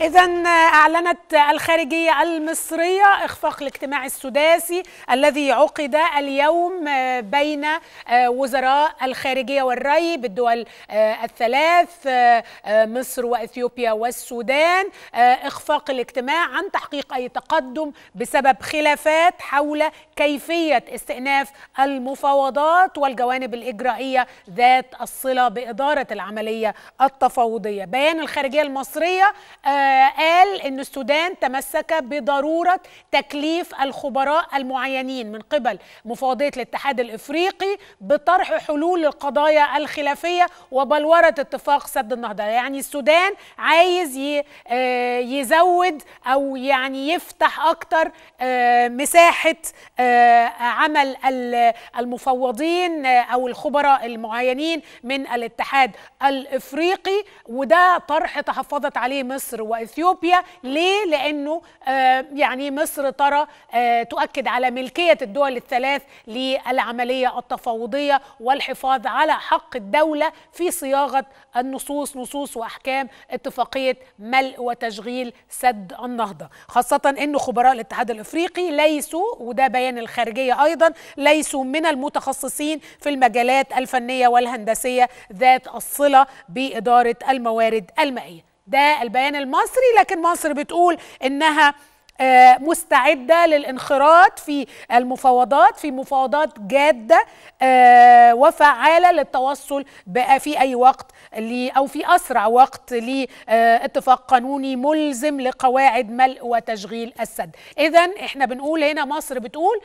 إذا أعلنت الخارجية المصرية إخفاق الاجتماع السداسي الذي عقد اليوم بين وزراء الخارجية والري بالدول الثلاث مصر وإثيوبيا والسودان إخفاق الاجتماع عن تحقيق أي تقدم بسبب خلافات حول كيفية استئناف المفاوضات والجوانب الإجرائية ذات الصلة بإدارة العملية التفاوضية بيان الخارجية المصرية قال أن السودان تمسك بضرورة تكليف الخبراء المعينين من قبل مفوضية الاتحاد الإفريقي بطرح حلول للقضايا الخلافية وبلورة اتفاق سد النهضة يعني السودان عايز آه، يزود أو يعني يفتح أكتر آه، مساحة آه، عمل المفوضين أو الخبراء المعينين من الاتحاد الإفريقي وده طرح تحفظت عليه مصر واثيوبيا ليه لانه آه، يعني مصر ترى آه، تؤكد على ملكيه الدول الثلاث للعمليه التفاوضيه والحفاظ على حق الدوله في صياغه النصوص نصوص واحكام اتفاقيه ملء وتشغيل سد النهضه خاصه ان خبراء الاتحاد الافريقي ليسوا وده بيان الخارجيه ايضا ليسوا من المتخصصين في المجالات الفنيه والهندسيه ذات الصله باداره الموارد المائيه ده البيان المصري لكن مصر بتقول انها آه، مستعدة للانخراط في المفاوضات في مفاوضات جادة آه، وفعالة للتوصل في أي وقت أو في أسرع وقت لاتفاق آه، قانوني ملزم لقواعد ملء وتشغيل السد إذا إحنا بنقول هنا مصر بتقول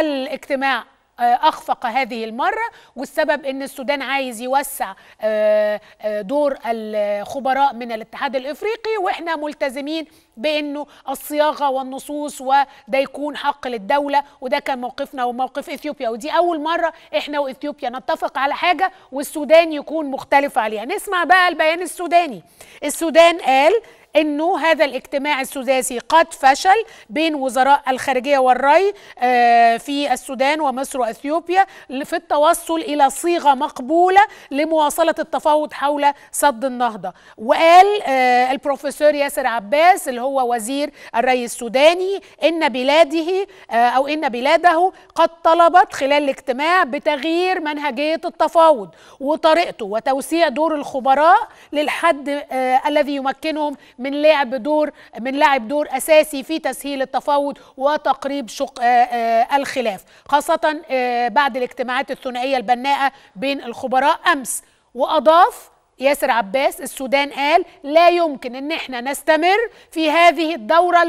الاجتماع آه، اخفق هذه المره والسبب ان السودان عايز يوسع آه، آه، دور الخبراء من الاتحاد الافريقي واحنا ملتزمين بانه الصياغه والنصوص وده يكون حق للدوله وده كان موقفنا وموقف اثيوبيا ودي اول مره احنا واثيوبيا نتفق على حاجه والسودان يكون مختلف عليها نسمع بقى البيان السوداني السودان قال انه هذا الاجتماع السداسي قد فشل بين وزراء الخارجيه والري آه، في السودان ومصر واثيوبيا في التوصل الى صيغه مقبوله لمواصله التفاوض حول سد النهضه وقال آه، البروفيسور ياسر عباس اللي هو وزير الري السوداني ان بلاده آه، او ان بلاده قد طلبت خلال الاجتماع بتغيير منهجيه التفاوض وطريقته وتوسيع دور الخبراء للحد الذي يمكنهم من لعب دور من لعب دور اساسي في تسهيل التفاوض وتقريب شق آه، آه، الخلاف خاصه آه، بعد الاجتماعات الثنائيه البناءه بين الخبراء امس واضاف ياسر عباس السودان قال لا يمكن ان احنا نستمر في هذه الدوره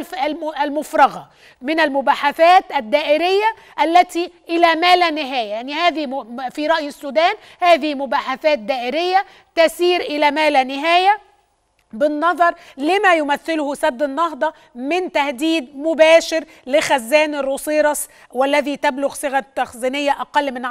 المفرغه من المباحثات الدائريه التي الى ما لا نهايه يعني هذه في راي السودان هذه مباحثات دائريه تسير الى ما لا نهايه بالنظر لما يمثله سد النهضة من تهديد مباشر لخزان الروسيرس والذي تبلغ صيغة تخزينية أقل من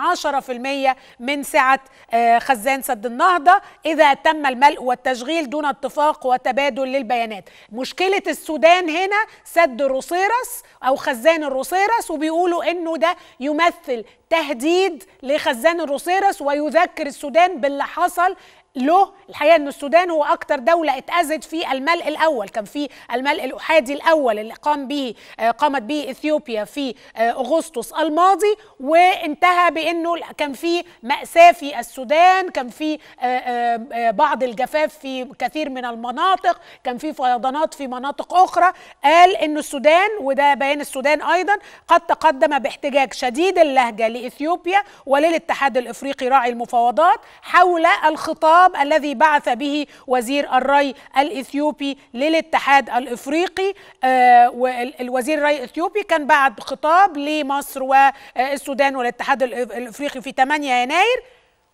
10% من سعة آه، خزان سد النهضة إذا تم الملء والتشغيل دون اتفاق وتبادل للبيانات مشكلة السودان هنا سد الروسيرس أو خزان الروسيرس وبيقولوا أنه ده يمثل تهديد لخزان الروسيرس ويذكر السودان باللي حصل له الحقيقه ان السودان هو اكتر دوله اتاذت في الملء الاول كان في الملء الاحادي الاول اللي قام به آه، قامت به اثيوبيا في آه، اغسطس الماضي وانتهى بانه كان في ماساه في السودان كان في آه، بعض الجفاف في كثير من المناطق كان في فيضانات في مناطق اخرى قال ان السودان وده بيان السودان ايضا قد تقدم باحتجاج شديد اللهجه إثيوبيا وللاتحاد الإفريقي راعي المفاوضات حول الخطاب الذي بعث به وزير الري الإثيوبي للاتحاد الإفريقي آه، والوزير الري الإثيوبي كان بعد خطاب لمصر والسودان والاتحاد الإفريقي في 8 يناير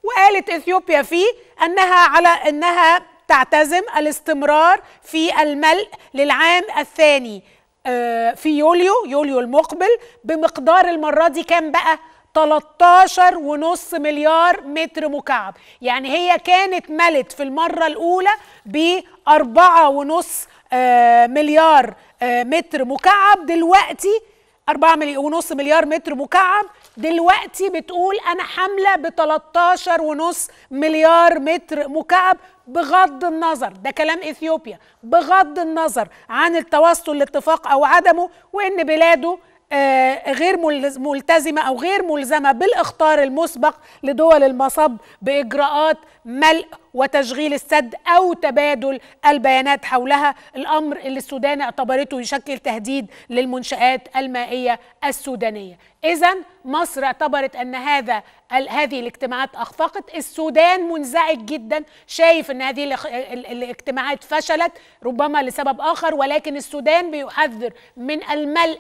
وقالت إثيوبيا فيه أنها على أنها تعتزم الاستمرار في الملء للعام الثاني آه، في يوليو يوليو المقبل بمقدار المرة دي كام بقى 13 ونص مليار متر مكعب يعني هي كانت ملت في المرة الأولى 4 ونص آه، مليار آه، متر مكعب دلوقتي 4 ونص مليار متر مكعب دلوقتي بتقول أنا حاملة ب 13 ونص مليار متر مكعب بغض النظر ده كلام إثيوبيا بغض النظر عن التوصل لاتفاق أو عدمه وإن بلاده آه، غير ملتزمه او غير ملزمه بالاخطار المسبق لدول المصب باجراءات ملء وتشغيل السد او تبادل البيانات حولها الامر اللي السودان اعتبرته يشكل تهديد للمنشات المائيه السودانيه اذا مصر اعتبرت ان هذا هذه الاجتماعات اخفقت السودان منزعج جدا شايف ان هذه الاجتماعات فشلت ربما لسبب اخر ولكن السودان بيحذر من الملء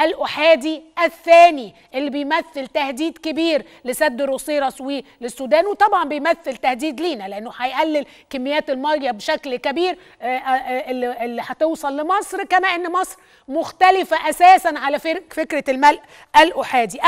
الأحادي الثاني اللي بيمثل تهديد كبير لسد روسيرس وللسودان وطبعا بيمثل تهديد لينا لأنه هيقلل كميات المية بشكل كبير آه، آه، اللي هتوصل لمصر كما أن مصر مختلفة أساسا على فكرة الملء الأحادي